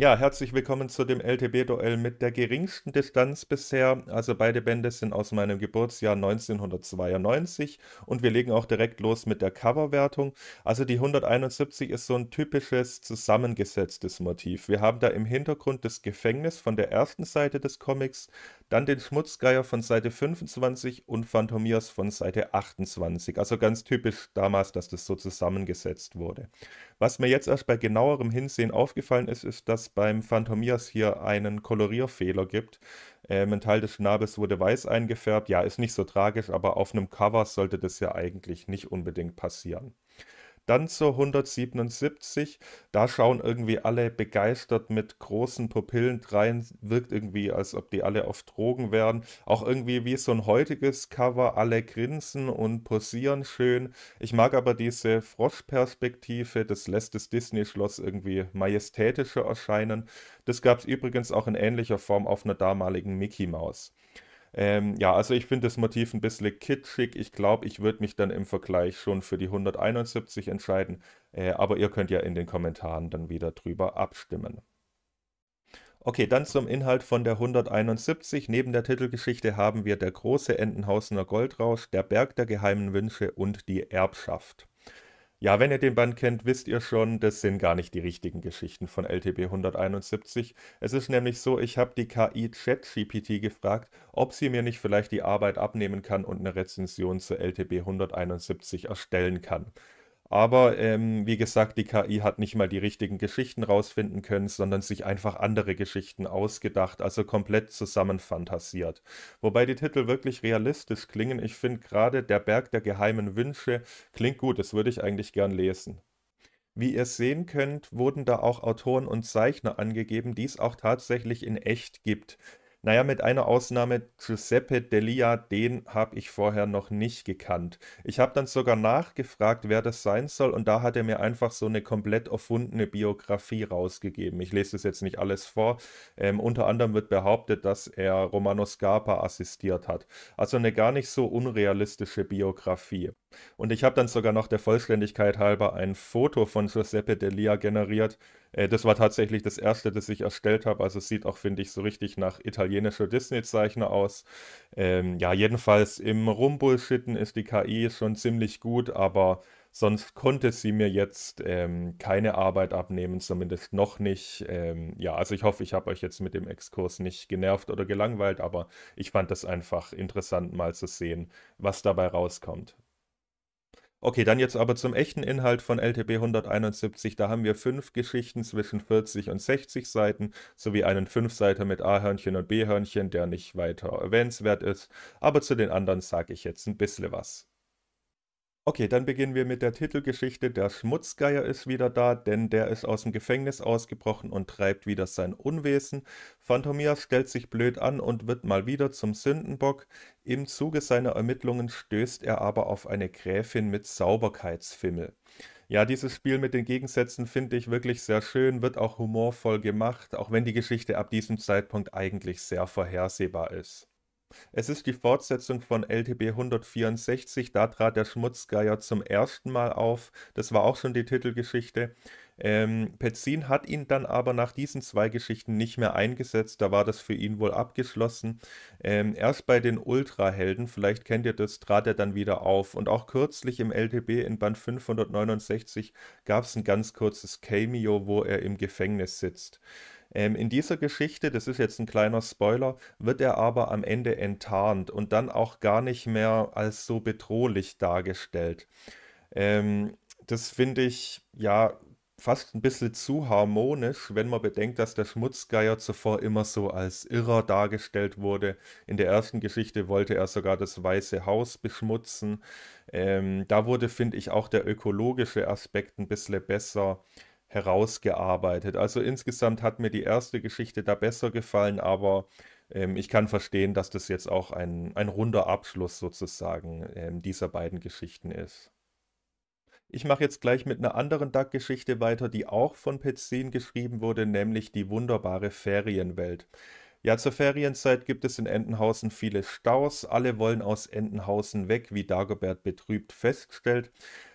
Ja, herzlich willkommen zu dem LTB-Duell mit der geringsten Distanz bisher. Also beide Bände sind aus meinem Geburtsjahr 1992 und wir legen auch direkt los mit der Coverwertung. Also die 171 ist so ein typisches zusammengesetztes Motiv. Wir haben da im Hintergrund das Gefängnis von der ersten Seite des Comics, dann den Schmutzgeier von Seite 25 und Phantomias von Seite 28. Also ganz typisch damals, dass das so zusammengesetzt wurde. Was mir jetzt erst bei genauerem Hinsehen aufgefallen ist, ist, dass beim Phantomias hier einen Kolorierfehler gibt. Ähm, ein Teil des Schnabels wurde weiß eingefärbt. Ja, ist nicht so tragisch, aber auf einem Cover sollte das ja eigentlich nicht unbedingt passieren. Dann zur 177, da schauen irgendwie alle begeistert mit großen Pupillen rein, wirkt irgendwie, als ob die alle auf Drogen wären. Auch irgendwie wie so ein heutiges Cover, alle grinsen und posieren schön. Ich mag aber diese Froschperspektive, das lässt das Disney-Schloss irgendwie majestätischer erscheinen. Das gab es übrigens auch in ähnlicher Form auf einer damaligen Mickey Maus. Ähm, ja, also ich finde das Motiv ein bisschen kitschig. Ich glaube, ich würde mich dann im Vergleich schon für die 171 entscheiden. Äh, aber ihr könnt ja in den Kommentaren dann wieder drüber abstimmen. Okay, dann zum Inhalt von der 171. Neben der Titelgeschichte haben wir der große Entenhausener Goldrausch, der Berg der geheimen Wünsche und die Erbschaft. Ja, wenn ihr den Band kennt, wisst ihr schon, das sind gar nicht die richtigen Geschichten von LTB 171. Es ist nämlich so, ich habe die KI ChatGPT gefragt, ob sie mir nicht vielleicht die Arbeit abnehmen kann und eine Rezension zu LTB 171 erstellen kann. Aber ähm, wie gesagt, die KI hat nicht mal die richtigen Geschichten rausfinden können, sondern sich einfach andere Geschichten ausgedacht, also komplett zusammenfantasiert. Wobei die Titel wirklich realistisch klingen. Ich finde gerade Der Berg der geheimen Wünsche klingt gut, das würde ich eigentlich gern lesen. Wie ihr sehen könnt, wurden da auch Autoren und Zeichner angegeben, die es auch tatsächlich in echt gibt. Naja, mit einer Ausnahme Giuseppe Delia, den habe ich vorher noch nicht gekannt. Ich habe dann sogar nachgefragt, wer das sein soll, und da hat er mir einfach so eine komplett erfundene Biografie rausgegeben. Ich lese das jetzt nicht alles vor. Ähm, unter anderem wird behauptet, dass er Romano Scarpa assistiert hat. Also eine gar nicht so unrealistische Biografie. Und ich habe dann sogar noch der Vollständigkeit halber ein Foto von Giuseppe Delia generiert, äh, das war tatsächlich das erste, das ich erstellt habe. Also es sieht auch, finde ich, so richtig nach italienischer Disney-Zeichner aus. Ähm, ja, jedenfalls im Rumbullshitten ist die KI schon ziemlich gut, aber sonst konnte sie mir jetzt ähm, keine Arbeit abnehmen, zumindest noch nicht. Ähm, ja, also ich hoffe, ich habe euch jetzt mit dem Exkurs nicht genervt oder gelangweilt, aber ich fand das einfach interessant mal zu sehen, was dabei rauskommt. Okay, dann jetzt aber zum echten Inhalt von LTB 171. Da haben wir fünf Geschichten zwischen 40 und 60 Seiten sowie einen Fünfseiter mit A-Hörnchen und B-Hörnchen, der nicht weiter erwähnenswert ist. Aber zu den anderen sage ich jetzt ein bisschen was. Okay, dann beginnen wir mit der Titelgeschichte. Der Schmutzgeier ist wieder da, denn der ist aus dem Gefängnis ausgebrochen und treibt wieder sein Unwesen. Phantomias stellt sich blöd an und wird mal wieder zum Sündenbock. Im Zuge seiner Ermittlungen stößt er aber auf eine Gräfin mit Sauberkeitsfimmel. Ja, dieses Spiel mit den Gegensätzen finde ich wirklich sehr schön, wird auch humorvoll gemacht, auch wenn die Geschichte ab diesem Zeitpunkt eigentlich sehr vorhersehbar ist. Es ist die Fortsetzung von LTB 164, da trat der Schmutzgeier zum ersten Mal auf. Das war auch schon die Titelgeschichte. Ähm, Petzin hat ihn dann aber nach diesen zwei Geschichten nicht mehr eingesetzt, da war das für ihn wohl abgeschlossen. Ähm, erst bei den Ultrahelden, vielleicht kennt ihr das, trat er dann wieder auf. Und auch kürzlich im LTB in Band 569 gab es ein ganz kurzes Cameo, wo er im Gefängnis sitzt. Ähm, in dieser Geschichte, das ist jetzt ein kleiner Spoiler, wird er aber am Ende enttarnt und dann auch gar nicht mehr als so bedrohlich dargestellt. Ähm, das finde ich ja fast ein bisschen zu harmonisch, wenn man bedenkt, dass der Schmutzgeier zuvor immer so als Irrer dargestellt wurde. In der ersten Geschichte wollte er sogar das Weiße Haus beschmutzen. Ähm, da wurde, finde ich, auch der ökologische Aspekt ein bisschen besser herausgearbeitet. Also insgesamt hat mir die erste Geschichte da besser gefallen, aber ähm, ich kann verstehen, dass das jetzt auch ein, ein runder Abschluss sozusagen ähm, dieser beiden Geschichten ist. Ich mache jetzt gleich mit einer anderen Duck-Geschichte weiter, die auch von Petzin geschrieben wurde, nämlich die wunderbare Ferienwelt. Ja, zur Ferienzeit gibt es in Entenhausen viele Staus. Alle wollen aus Entenhausen weg, wie Dagobert betrübt feststellt.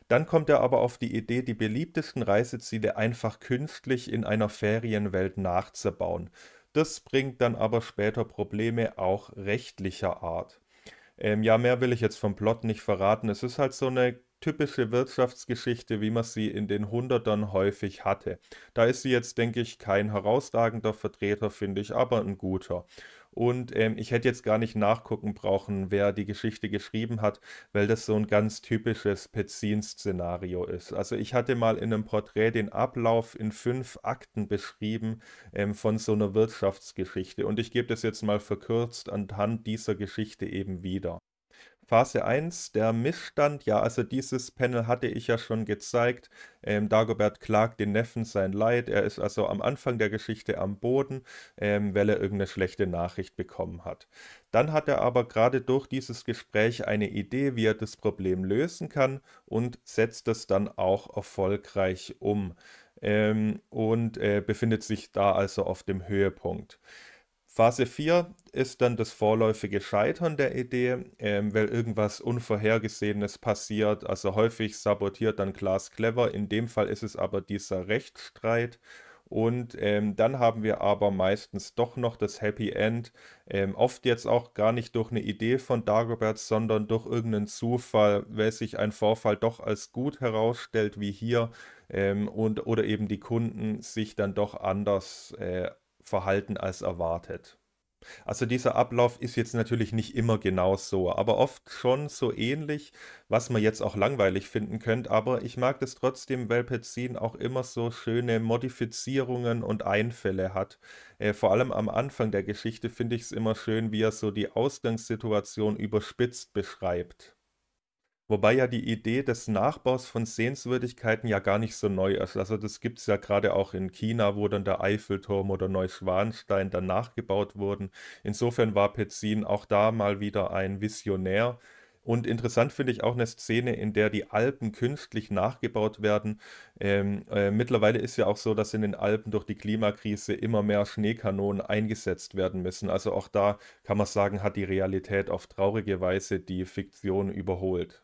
Dann kommt er aber auf die Idee, die beliebtesten Reiseziele einfach künstlich in einer Ferienwelt nachzubauen. Das bringt dann aber später Probleme auch rechtlicher Art. Ähm, ja, mehr will ich jetzt vom Plot nicht verraten. Es ist halt so eine typische Wirtschaftsgeschichte, wie man sie in den Hundertern häufig hatte. Da ist sie jetzt, denke ich, kein herausragender Vertreter, finde ich, aber ein guter. Und ähm, ich hätte jetzt gar nicht nachgucken brauchen, wer die Geschichte geschrieben hat, weil das so ein ganz typisches Petzin-Szenario ist. Also ich hatte mal in einem Porträt den Ablauf in fünf Akten beschrieben ähm, von so einer Wirtschaftsgeschichte. Und ich gebe das jetzt mal verkürzt anhand dieser Geschichte eben wieder. Phase 1, der Missstand, ja, also dieses Panel hatte ich ja schon gezeigt. Ähm, Dagobert klagt den Neffen sein Leid. Er ist also am Anfang der Geschichte am Boden, ähm, weil er irgendeine schlechte Nachricht bekommen hat. Dann hat er aber gerade durch dieses Gespräch eine Idee, wie er das Problem lösen kann und setzt das dann auch erfolgreich um ähm, und äh, befindet sich da also auf dem Höhepunkt. Phase 4 ist dann das vorläufige Scheitern der Idee, ähm, weil irgendwas Unvorhergesehenes passiert. Also häufig sabotiert dann Glass Clever. In dem Fall ist es aber dieser Rechtsstreit. Und ähm, dann haben wir aber meistens doch noch das Happy End. Ähm, oft jetzt auch gar nicht durch eine Idee von Dagobert, sondern durch irgendeinen Zufall, weil sich ein Vorfall doch als gut herausstellt, wie hier. Ähm, und, oder eben die Kunden sich dann doch anders äh, verhalten als erwartet. Also dieser Ablauf ist jetzt natürlich nicht immer genau so, aber oft schon so ähnlich, was man jetzt auch langweilig finden könnte. Aber ich mag das trotzdem, weil Petzin auch immer so schöne Modifizierungen und Einfälle hat. Äh, vor allem am Anfang der Geschichte finde ich es immer schön, wie er so die Ausgangssituation überspitzt beschreibt. Wobei ja die Idee des Nachbaus von Sehenswürdigkeiten ja gar nicht so neu ist. Also das gibt es ja gerade auch in China, wo dann der Eiffelturm oder Neuschwanstein dann nachgebaut wurden. Insofern war Petzin auch da mal wieder ein Visionär. Und interessant finde ich auch eine Szene, in der die Alpen künstlich nachgebaut werden. Ähm, äh, mittlerweile ist ja auch so, dass in den Alpen durch die Klimakrise immer mehr Schneekanonen eingesetzt werden müssen. Also auch da kann man sagen, hat die Realität auf traurige Weise die Fiktion überholt.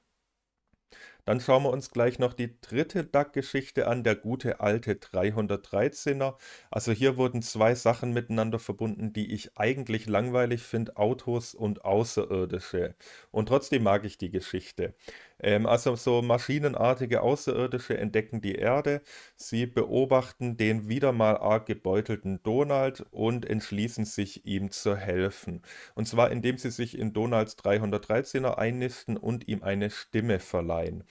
Dann schauen wir uns gleich noch die dritte DAG-Geschichte an, der gute alte 313er. Also hier wurden zwei Sachen miteinander verbunden, die ich eigentlich langweilig finde, Autos und Außerirdische. Und trotzdem mag ich die Geschichte. Ähm, also so maschinenartige Außerirdische entdecken die Erde, sie beobachten den wieder mal arg gebeutelten Donald und entschließen sich, ihm zu helfen. Und zwar indem sie sich in Donalds 313er einnisten und ihm eine Stimme verleihen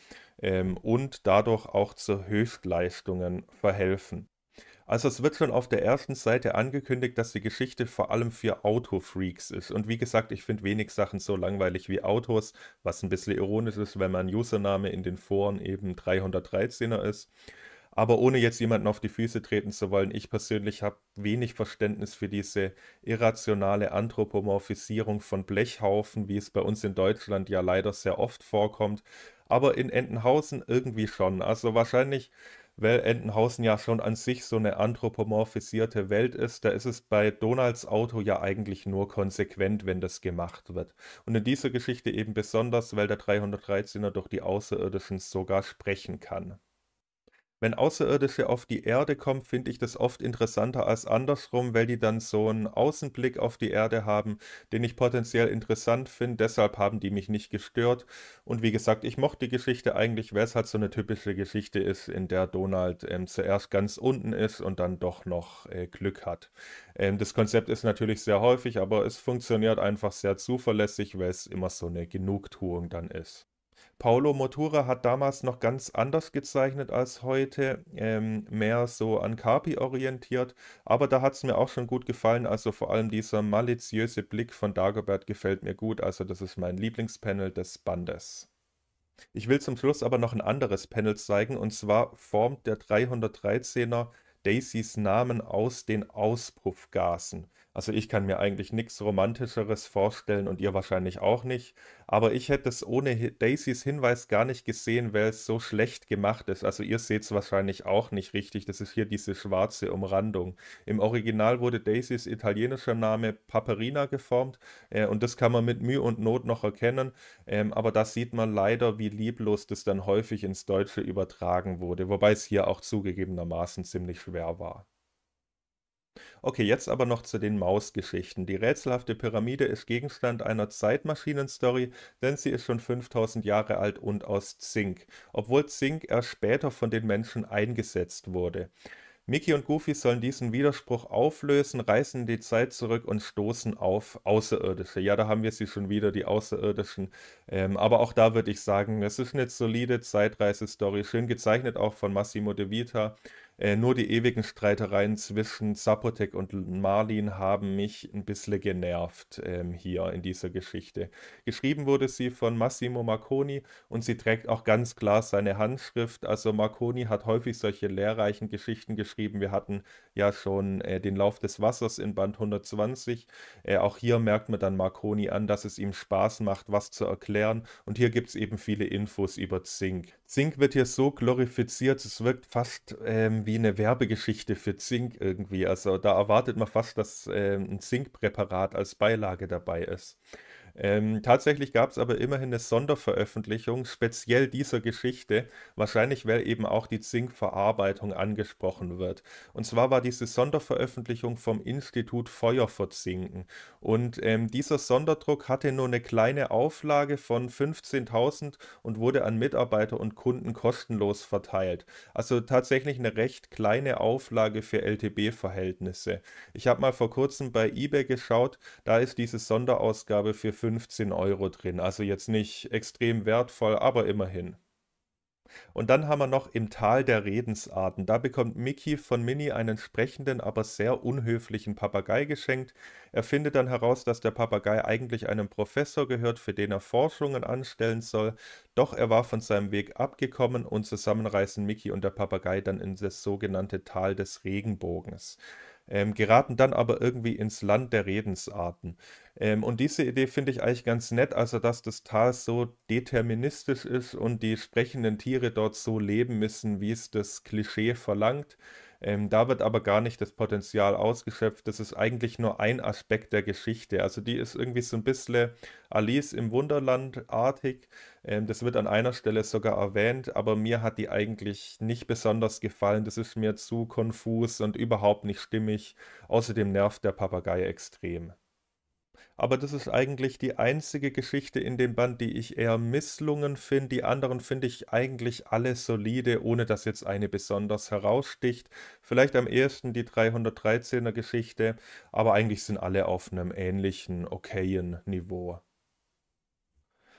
ähm, und dadurch auch zu Höchstleistungen verhelfen. Also es wird schon auf der ersten Seite angekündigt, dass die Geschichte vor allem für Autofreaks ist. Und wie gesagt, ich finde wenig Sachen so langweilig wie Autos, was ein bisschen ironisch ist, wenn mein Username in den Foren eben 313er ist. Aber ohne jetzt jemanden auf die Füße treten zu wollen, ich persönlich habe wenig Verständnis für diese irrationale Anthropomorphisierung von Blechhaufen, wie es bei uns in Deutschland ja leider sehr oft vorkommt. Aber in Entenhausen irgendwie schon. Also wahrscheinlich weil Entenhausen ja schon an sich so eine anthropomorphisierte Welt ist, da ist es bei Donalds Auto ja eigentlich nur konsequent, wenn das gemacht wird. Und in dieser Geschichte eben besonders, weil der 313er durch die Außerirdischen sogar sprechen kann wenn Außerirdische auf die Erde kommen, finde ich das oft interessanter als andersrum, weil die dann so einen Außenblick auf die Erde haben, den ich potenziell interessant finde. Deshalb haben die mich nicht gestört. Und wie gesagt, ich mochte die Geschichte eigentlich, weil es halt so eine typische Geschichte ist, in der Donald ähm, zuerst ganz unten ist und dann doch noch äh, Glück hat. Ähm, das Konzept ist natürlich sehr häufig, aber es funktioniert einfach sehr zuverlässig, weil es immer so eine Genugtuung dann ist. Paolo Motura hat damals noch ganz anders gezeichnet als heute, ähm, mehr so an Carpi orientiert, aber da hat es mir auch schon gut gefallen. Also vor allem dieser maliziöse Blick von Dagobert gefällt mir gut. Also das ist mein Lieblingspanel des Bandes. Ich will zum Schluss aber noch ein anderes Panel zeigen und zwar formt der 313er Daisys Namen aus den Auspuffgasen. Also ich kann mir eigentlich nichts Romantischeres vorstellen und ihr wahrscheinlich auch nicht. Aber ich hätte es ohne Daisys Hinweis gar nicht gesehen, weil es so schlecht gemacht ist. Also ihr seht es wahrscheinlich auch nicht richtig. Das ist hier diese schwarze Umrandung. Im Original wurde Daisys italienischer Name Paperina geformt äh, und das kann man mit Mühe und Not noch erkennen. Ähm, aber da sieht man leider, wie lieblos das dann häufig ins Deutsche übertragen wurde. Wobei es hier auch zugegebenermaßen ziemlich schwer war. Okay, jetzt aber noch zu den Mausgeschichten. Die rätselhafte Pyramide ist Gegenstand einer Zeitmaschinen-Story, denn sie ist schon 5000 Jahre alt und aus Zink, obwohl Zink erst später von den Menschen eingesetzt wurde. Mickey und Goofy sollen diesen Widerspruch auflösen, reißen die Zeit zurück und stoßen auf Außerirdische. Ja, da haben wir sie schon wieder, die Außerirdischen. Ähm, aber auch da würde ich sagen, es ist eine solide Zeitreise-Story, schön gezeichnet auch von Massimo De Vita. Äh, nur die ewigen Streitereien zwischen Zapotec und Marlin haben mich ein bisschen genervt ähm, hier in dieser Geschichte. Geschrieben wurde sie von Massimo Marconi und sie trägt auch ganz klar seine Handschrift. Also Marconi hat häufig solche lehrreichen Geschichten geschrieben. Wir hatten ja schon äh, den Lauf des Wassers in Band 120. Äh, auch hier merkt man dann Marconi an, dass es ihm Spaß macht, was zu erklären. Und hier gibt es eben viele Infos über Zink. Zink wird hier so glorifiziert, es wirkt fast ähm, wie eine Werbegeschichte für Zink irgendwie. Also da erwartet man fast, dass äh, ein Zinkpräparat als Beilage dabei ist. Ähm, tatsächlich gab es aber immerhin eine Sonderveröffentlichung speziell dieser Geschichte, wahrscheinlich weil eben auch die Zinkverarbeitung angesprochen wird. Und zwar war diese Sonderveröffentlichung vom Institut Feuer vor Zinken. Und ähm, dieser Sonderdruck hatte nur eine kleine Auflage von 15.000 und wurde an Mitarbeiter und Kunden kostenlos verteilt. Also tatsächlich eine recht kleine Auflage für LTB-Verhältnisse. Ich habe mal vor kurzem bei eBay geschaut, da ist diese Sonderausgabe für 15.000 15 Euro drin. Also jetzt nicht extrem wertvoll, aber immerhin. Und dann haben wir noch im Tal der Redensarten. Da bekommt Mickey von Minnie einen sprechenden, aber sehr unhöflichen Papagei geschenkt. Er findet dann heraus, dass der Papagei eigentlich einem Professor gehört, für den er Forschungen anstellen soll. Doch er war von seinem Weg abgekommen und zusammen reisen Mickey und der Papagei dann in das sogenannte Tal des Regenbogens ähm, geraten dann aber irgendwie ins Land der Redensarten. Ähm, und diese Idee finde ich eigentlich ganz nett, also dass das Tal so deterministisch ist und die sprechenden Tiere dort so leben müssen, wie es das Klischee verlangt. Ähm, da wird aber gar nicht das Potenzial ausgeschöpft. Das ist eigentlich nur ein Aspekt der Geschichte. Also die ist irgendwie so ein bisschen Alice im Wunderland artig. Ähm, das wird an einer Stelle sogar erwähnt, aber mir hat die eigentlich nicht besonders gefallen. Das ist mir zu konfus und überhaupt nicht stimmig. Außerdem nervt der Papagei extrem aber das ist eigentlich die einzige Geschichte in dem Band, die ich eher misslungen finde. Die anderen finde ich eigentlich alle solide, ohne dass jetzt eine besonders heraussticht. Vielleicht am ehesten die 313er Geschichte, aber eigentlich sind alle auf einem ähnlichen, okayen Niveau.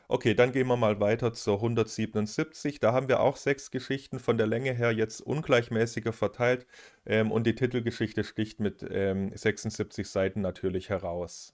Okay, dann gehen wir mal weiter zur 177. Da haben wir auch sechs Geschichten von der Länge her jetzt ungleichmäßiger verteilt ähm, und die Titelgeschichte sticht mit ähm, 76 Seiten natürlich heraus.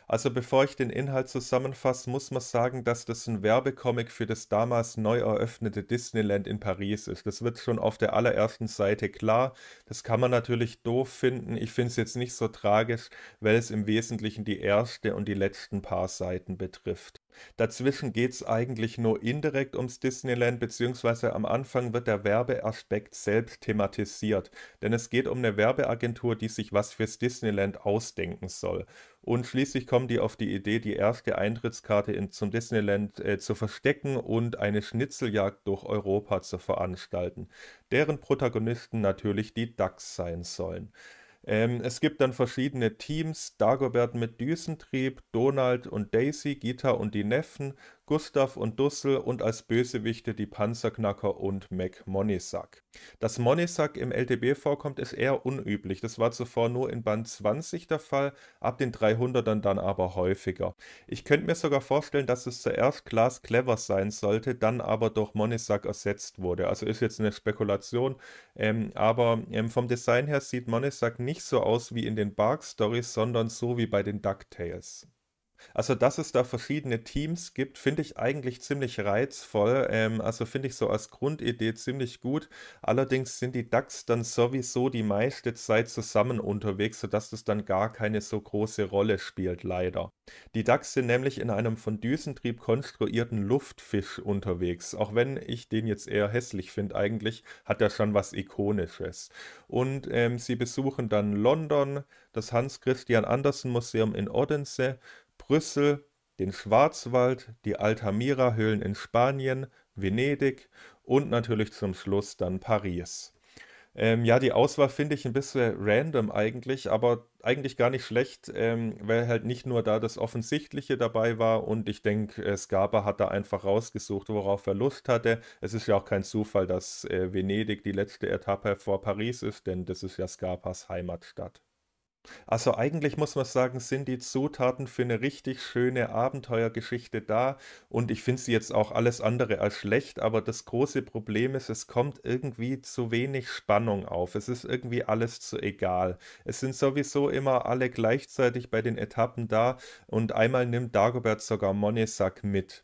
Also bevor ich den Inhalt zusammenfasse, muss man sagen, dass das ein Werbecomic für das damals neu eröffnete Disneyland in Paris ist. Das wird schon auf der allerersten Seite klar. Das kann man natürlich doof finden. Ich finde es jetzt nicht so tragisch, weil es im Wesentlichen die erste und die letzten paar Seiten betrifft. Dazwischen geht es eigentlich nur indirekt ums Disneyland, beziehungsweise am Anfang wird der Werbeaspekt selbst thematisiert, denn es geht um eine Werbeagentur, die sich was fürs Disneyland ausdenken soll. Und schließlich kommt kommen die auf die Idee, die erste Eintrittskarte in, zum Disneyland äh, zu verstecken und eine Schnitzeljagd durch Europa zu veranstalten, deren Protagonisten natürlich die Ducks sein sollen. Ähm, es gibt dann verschiedene Teams, Dagobert mit Düsentrieb, Donald und Daisy, Gita und die Neffen, Gustav und Dussel und als Bösewichte die Panzerknacker und Mac Monisack. Dass Monisack im LTB vorkommt, ist eher unüblich. Das war zuvor nur in Band 20 der Fall, ab den 300ern dann aber häufiger. Ich könnte mir sogar vorstellen, dass es zuerst Glass Clever sein sollte, dann aber durch Monisack ersetzt wurde. Also ist jetzt eine Spekulation, ähm, aber ähm, vom Design her sieht Monisack nicht so aus wie in den Bark-Stories, sondern so wie bei den DuckTales. Also, dass es da verschiedene Teams gibt, finde ich eigentlich ziemlich reizvoll. Ähm, also finde ich so als Grundidee ziemlich gut. Allerdings sind die DAX dann sowieso die meiste Zeit zusammen unterwegs, sodass das dann gar keine so große Rolle spielt, leider. Die DAX sind nämlich in einem von Düsentrieb konstruierten Luftfisch unterwegs. Auch wenn ich den jetzt eher hässlich finde, eigentlich hat er schon was Ikonisches. Und ähm, sie besuchen dann London, das Hans-Christian Andersen-Museum in Odense Brüssel, den Schwarzwald, die Altamira-Höhlen in Spanien, Venedig und natürlich zum Schluss dann Paris. Ähm, ja, die Auswahl finde ich ein bisschen random eigentlich, aber eigentlich gar nicht schlecht, ähm, weil halt nicht nur da das Offensichtliche dabei war und ich denke, äh, Scarpa hat da einfach rausgesucht, worauf er Lust hatte. Es ist ja auch kein Zufall, dass äh, Venedig die letzte Etappe vor Paris ist, denn das ist ja Scarpas Heimatstadt. Also eigentlich muss man sagen, sind die Zutaten für eine richtig schöne Abenteuergeschichte da und ich finde sie jetzt auch alles andere als schlecht, aber das große Problem ist, es kommt irgendwie zu wenig Spannung auf. Es ist irgendwie alles zu egal. Es sind sowieso immer alle gleichzeitig bei den Etappen da und einmal nimmt Dagobert sogar Monesack mit.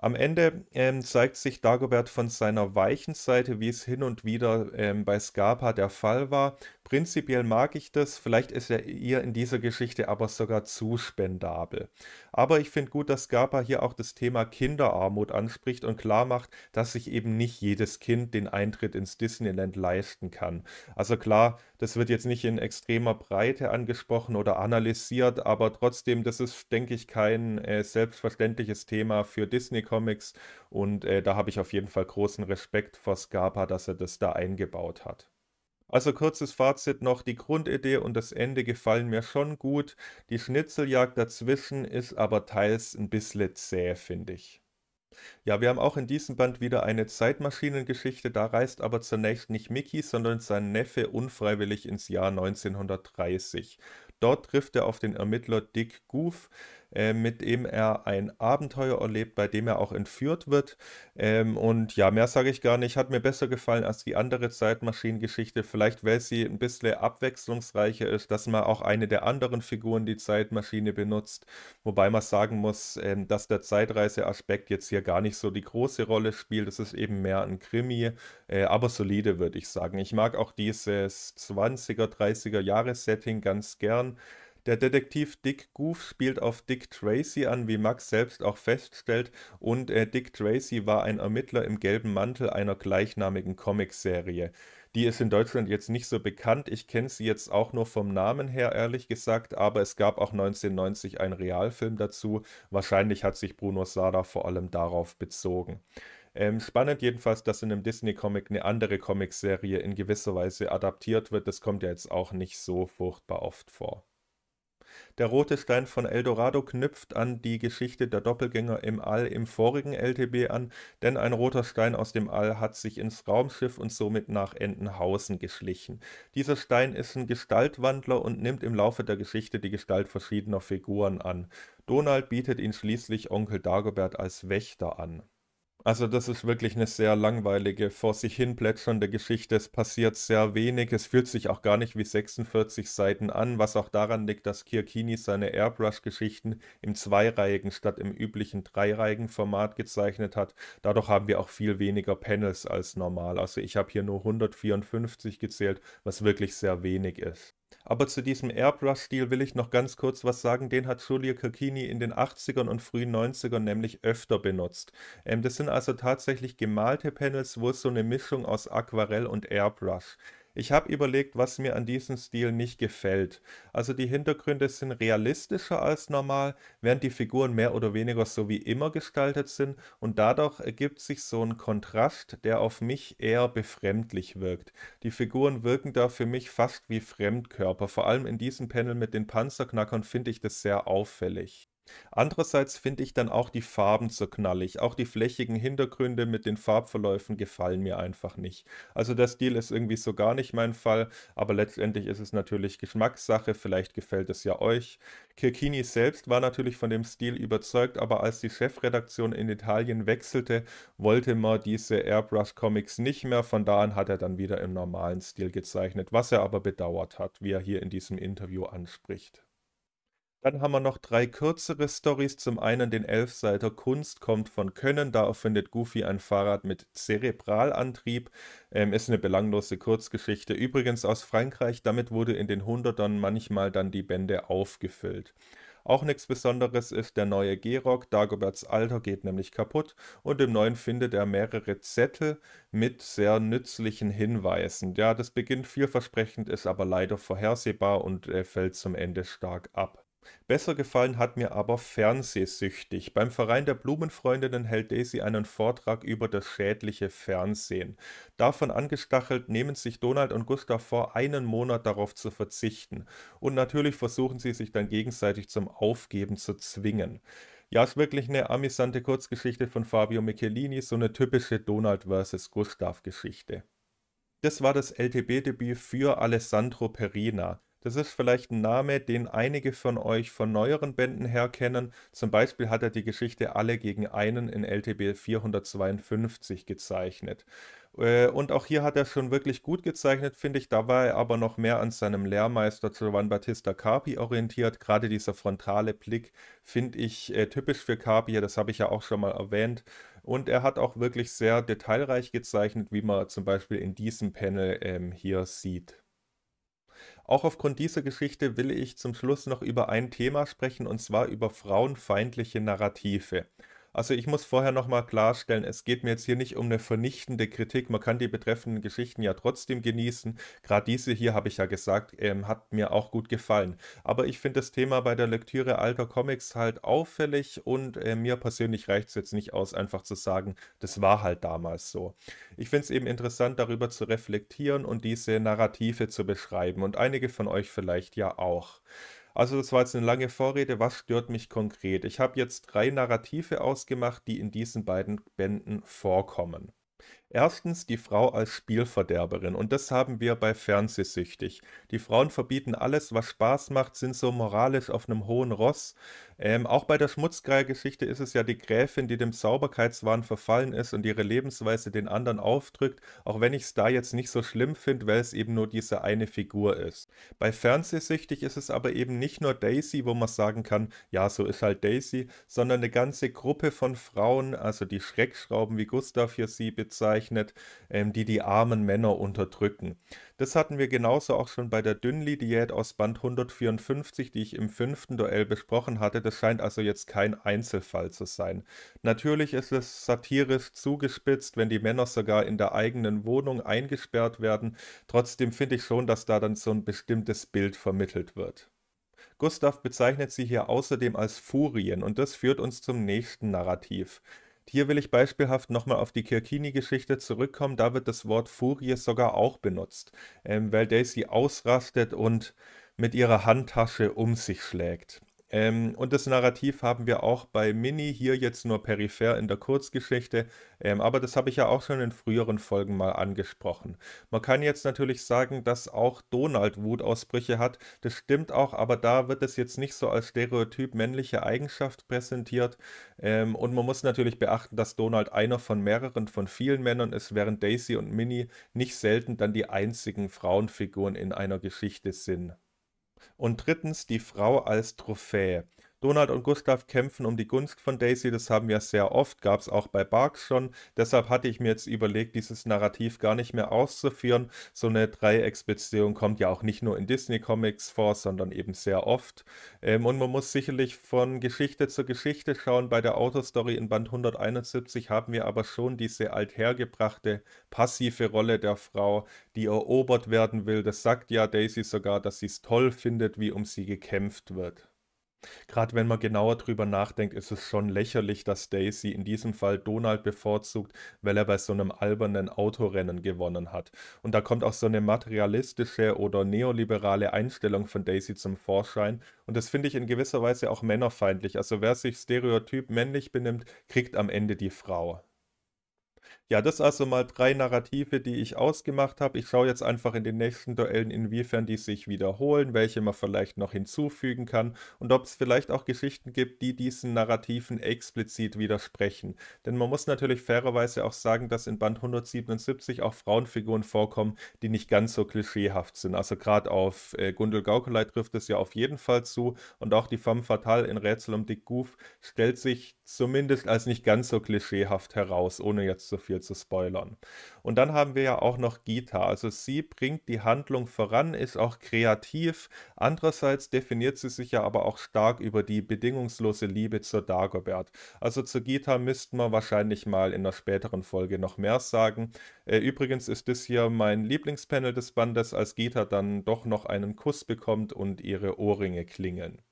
Am Ende ähm, zeigt sich Dagobert von seiner weichen Seite, wie es hin und wieder ähm, bei Scarpa der Fall war, Prinzipiell mag ich das, vielleicht ist er ihr in dieser Geschichte aber sogar zu spendabel. Aber ich finde gut, dass Gapa hier auch das Thema Kinderarmut anspricht und klar macht, dass sich eben nicht jedes Kind den Eintritt ins Disneyland leisten kann. Also klar, das wird jetzt nicht in extremer Breite angesprochen oder analysiert, aber trotzdem, das ist, denke ich, kein äh, selbstverständliches Thema für Disney Comics und äh, da habe ich auf jeden Fall großen Respekt vor Scarpa, dass er das da eingebaut hat. Also kurzes Fazit noch, die Grundidee und das Ende gefallen mir schon gut. Die Schnitzeljagd dazwischen ist aber teils ein bisschen zäh, finde ich. Ja, wir haben auch in diesem Band wieder eine Zeitmaschinengeschichte, da reist aber zunächst nicht Mickey, sondern sein Neffe unfreiwillig ins Jahr 1930. Dort trifft er auf den Ermittler Dick Goof, äh, mit dem er ein Abenteuer erlebt, bei dem er auch entführt wird. Ähm, und ja, mehr sage ich gar nicht. Hat mir besser gefallen als die andere Zeitmaschinengeschichte. Vielleicht, weil sie ein bisschen abwechslungsreicher ist, dass man auch eine der anderen Figuren die Zeitmaschine benutzt. Wobei man sagen muss, ähm, dass der Zeitreiseaspekt jetzt hier gar nicht so die große Rolle spielt. Das ist eben mehr ein Krimi, äh, aber solide, würde ich sagen. Ich mag auch dieses 20er, 30er Jahres-Setting ganz gern. Der Detektiv Dick Goof spielt auf Dick Tracy an, wie Max selbst auch feststellt, und äh, Dick Tracy war ein Ermittler im gelben Mantel einer gleichnamigen Comicserie. Die ist in Deutschland jetzt nicht so bekannt. Ich kenne sie jetzt auch nur vom Namen her, ehrlich gesagt, aber es gab auch 1990 einen Realfilm dazu. Wahrscheinlich hat sich Bruno Sada vor allem darauf bezogen. Ähm, spannend jedenfalls, dass in einem Disney-Comic eine andere Comicserie in gewisser Weise adaptiert wird. Das kommt ja jetzt auch nicht so furchtbar oft vor. Der rote Stein von Eldorado knüpft an die Geschichte der Doppelgänger im All im vorigen LTB an, denn ein roter Stein aus dem All hat sich ins Raumschiff und somit nach Entenhausen geschlichen. Dieser Stein ist ein Gestaltwandler und nimmt im Laufe der Geschichte die Gestalt verschiedener Figuren an. Donald bietet ihn schließlich Onkel Dagobert als Wächter an also das ist wirklich eine sehr langweilige, vor sich hin plätschernde Geschichte. Es passiert sehr wenig. Es fühlt sich auch gar nicht wie 46 Seiten an, was auch daran liegt, dass Kirkini seine Airbrush-Geschichten im zweireihigen statt im üblichen dreireihigen Format gezeichnet hat. Dadurch haben wir auch viel weniger Panels als normal. Also, ich habe hier nur 154 gezählt, was wirklich sehr wenig ist. Aber zu diesem Airbrush-Stil will ich noch ganz kurz was sagen. Den hat Giulio Cacchini in den 80ern und frühen 90ern nämlich öfter benutzt. Ähm, das sind also tatsächlich gemalte Panels, wo so eine Mischung aus Aquarell und Airbrush. Ich habe überlegt, was mir an diesem Stil nicht gefällt. Also die Hintergründe sind realistischer als normal, während die Figuren mehr oder weniger so wie immer gestaltet sind und dadurch ergibt sich so ein Kontrast, der auf mich eher befremdlich wirkt. Die Figuren wirken da für mich fast wie Fremdkörper. Vor allem in diesem Panel mit den Panzerknackern finde ich das sehr auffällig. Andererseits finde ich dann auch die Farben zu knallig. Auch die flächigen Hintergründe mit den Farbverläufen gefallen mir einfach nicht. Also der Stil ist irgendwie so gar nicht mein Fall, aber letztendlich ist es natürlich Geschmackssache, vielleicht gefällt es ja euch. Kirkini selbst war natürlich von dem Stil überzeugt, aber als die Chefredaktion in Italien wechselte, wollte man diese Airbrush-Comics nicht mehr. Von da an hat er dann wieder im normalen Stil gezeichnet, was er aber bedauert hat, wie er hier in diesem Interview anspricht. Dann haben wir noch drei kürzere Stories. Zum einen den Elfseiter Kunst kommt von Können. Da erfindet Goofy ein Fahrrad mit Zerebralantrieb. Ähm, ist eine belanglose Kurzgeschichte. Übrigens aus Frankreich. Damit wurde in den Hundertern manchmal dann die Bände aufgefüllt. Auch nichts Besonderes ist der neue G-Rock. Dagoberts Alter geht nämlich kaputt und im neuen findet er mehrere Zettel mit sehr nützlichen Hinweisen. Ja, das beginnt vielversprechend, ist aber leider vorhersehbar und äh, fällt zum Ende stark ab. Besser gefallen hat mir aber Fernsehsüchtig. Beim Verein der Blumenfreundinnen hält Daisy einen Vortrag über das schädliche Fernsehen. Davon angestachelt nehmen sich Donald und Gustav vor, einen Monat darauf zu verzichten. Und natürlich versuchen sie sich dann gegenseitig zum Aufgeben zu zwingen. Ja, ist wirklich eine amüsante Kurzgeschichte von Fabio Michelini, so eine typische Donald vs. Gustav Geschichte. Das war das LTB-Debüt für Alessandro Perina. Das ist vielleicht ein Name, den einige von euch von neueren Bänden her kennen. Zum Beispiel hat er die Geschichte Alle gegen einen in LTB 452 gezeichnet. Äh, und auch hier hat er schon wirklich gut gezeichnet, finde ich. Da war er aber noch mehr an seinem Lehrmeister Giovanni Battista Carpi orientiert. Gerade dieser frontale Blick finde ich äh, typisch für Carpi, das habe ich ja auch schon mal erwähnt. Und er hat auch wirklich sehr detailreich gezeichnet, wie man zum Beispiel in diesem Panel ähm, hier sieht. Auch aufgrund dieser Geschichte will ich zum Schluss noch über ein Thema sprechen, und zwar über frauenfeindliche Narrative. Also ich muss vorher nochmal klarstellen, es geht mir jetzt hier nicht um eine vernichtende Kritik. Man kann die betreffenden Geschichten ja trotzdem genießen. Gerade diese hier, habe ich ja gesagt, ähm, hat mir auch gut gefallen. Aber ich finde das Thema bei der Lektüre alter Comics halt auffällig und äh, mir persönlich reicht es jetzt nicht aus, einfach zu sagen, das war halt damals so. Ich finde es eben interessant, darüber zu reflektieren und diese Narrative zu beschreiben und einige von euch vielleicht ja auch. Also das war jetzt eine lange Vorrede. Was stört mich konkret? Ich habe jetzt drei Narrative ausgemacht, die in diesen beiden Bänden vorkommen. Erstens die Frau als Spielverderberin und das haben wir bei Fernsehsüchtig. Die Frauen verbieten alles, was Spaß macht, sind so moralisch auf einem hohen Ross ähm, auch bei der Schmutzgeier-Geschichte ist es ja die Gräfin, die dem Sauberkeitswahn verfallen ist und ihre Lebensweise den anderen aufdrückt, auch wenn ich es da jetzt nicht so schlimm finde, weil es eben nur diese eine Figur ist. Bei Fernsehsüchtig ist es aber eben nicht nur Daisy, wo man sagen kann, ja, so ist halt Daisy, sondern eine ganze Gruppe von Frauen, also die Schreckschrauben, wie Gustav hier sie bezeichnet, ähm, die die armen Männer unterdrücken. Das hatten wir genauso auch schon bei der Dünnli-Diät aus Band 154, die ich im fünften Duell besprochen hatte. Das scheint also jetzt kein Einzelfall zu sein. Natürlich ist es satirisch zugespitzt, wenn die Männer sogar in der eigenen Wohnung eingesperrt werden. Trotzdem finde ich schon, dass da dann so ein bestimmtes Bild vermittelt wird. Gustav bezeichnet sie hier außerdem als Furien und das führt uns zum nächsten Narrativ. Hier will ich beispielhaft nochmal auf die Kirkini-Geschichte zurückkommen. Da wird das Wort Furie sogar auch benutzt, ähm, weil Daisy ausrastet und mit ihrer Handtasche um sich schlägt. Ähm, und das Narrativ haben wir auch bei Mini, hier jetzt nur peripher in der Kurzgeschichte, ähm, aber das habe ich ja auch schon in früheren Folgen mal angesprochen. Man kann jetzt natürlich sagen, dass auch Donald Wutausbrüche hat, das stimmt auch, aber da wird es jetzt nicht so als Stereotyp männliche Eigenschaft präsentiert ähm, und man muss natürlich beachten, dass Donald einer von mehreren, von vielen Männern ist, während Daisy und Minnie nicht selten dann die einzigen Frauenfiguren in einer Geschichte sind und drittens die Frau als Trophäe. Donald und Gustav kämpfen um die Gunst von Daisy, das haben wir sehr oft, gab es auch bei Barks schon. Deshalb hatte ich mir jetzt überlegt, dieses Narrativ gar nicht mehr auszuführen. So eine Dreiecksbeziehung kommt ja auch nicht nur in Disney-Comics vor, sondern eben sehr oft. Ähm, und man muss sicherlich von Geschichte zu Geschichte schauen. Bei der Autostory in Band 171 haben wir aber schon diese althergebrachte, passive Rolle der Frau, die erobert werden will. Das sagt ja Daisy sogar, dass sie es toll findet, wie um sie gekämpft wird. Gerade wenn man genauer drüber nachdenkt, ist es schon lächerlich, dass Daisy in diesem Fall Donald bevorzugt, weil er bei so einem albernen Autorennen gewonnen hat. Und da kommt auch so eine materialistische oder neoliberale Einstellung von Daisy zum Vorschein. Und das finde ich in gewisser Weise auch männerfeindlich. Also wer sich stereotyp männlich benimmt, kriegt am Ende die Frau. Ja, das also mal drei Narrative, die ich ausgemacht habe. Ich schaue jetzt einfach in den nächsten Duellen, inwiefern die sich wiederholen, welche man vielleicht noch hinzufügen kann und ob es vielleicht auch Geschichten gibt, die diesen Narrativen explizit widersprechen. Denn man muss natürlich fairerweise auch sagen, dass in Band 177 auch Frauenfiguren vorkommen, die nicht ganz so klischeehaft sind. Also gerade auf äh, Gundel Gaukelei trifft es ja auf jeden Fall zu und auch die Femme Fatale in Rätsel um Dick Goof stellt sich zumindest als nicht ganz so klischeehaft heraus, ohne jetzt zu viel zu spoilern. Und dann haben wir ja auch noch Gita, also sie bringt die Handlung voran, ist auch kreativ, andererseits definiert sie sich ja aber auch stark über die bedingungslose Liebe zur Dagobert. Also zu Gita müssten wir wahrscheinlich mal in einer späteren Folge noch mehr sagen. Äh, übrigens ist das hier mein Lieblingspanel des Bandes, als Gita dann doch noch einen Kuss bekommt und ihre Ohrringe klingeln.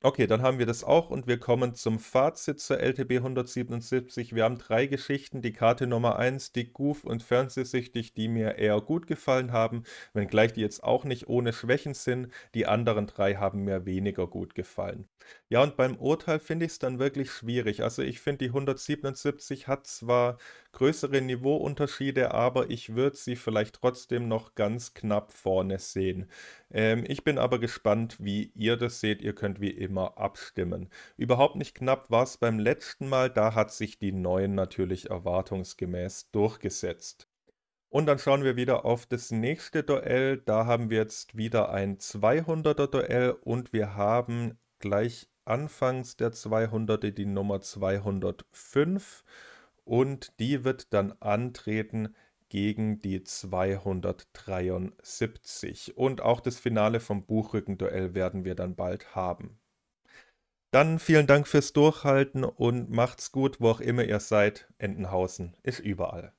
Okay, dann haben wir das auch und wir kommen zum Fazit zur LTB 177. Wir haben drei Geschichten. Die Karte Nummer 1, die Goof und Fernsehsüchtig, die mir eher gut gefallen haben, wenngleich die jetzt auch nicht ohne Schwächen sind. Die anderen drei haben mir weniger gut gefallen. Ja, und beim Urteil finde ich es dann wirklich schwierig. Also ich finde, die 177 hat zwar größere Niveauunterschiede, aber ich würde sie vielleicht trotzdem noch ganz knapp vorne sehen. Ähm, ich bin aber gespannt, wie ihr das seht. Ihr könnt wie immer abstimmen. Überhaupt nicht knapp war es beim letzten Mal, da hat sich die neuen natürlich erwartungsgemäß durchgesetzt. Und dann schauen wir wieder auf das nächste Duell. Da haben wir jetzt wieder ein 200er Duell und wir haben gleich anfangs der 200er die Nummer 205 und die wird dann antreten gegen die 273. Und auch das Finale vom Buchrückenduell werden wir dann bald haben. Dann vielen Dank fürs Durchhalten und macht's gut, wo auch immer ihr seid. Entenhausen ist überall.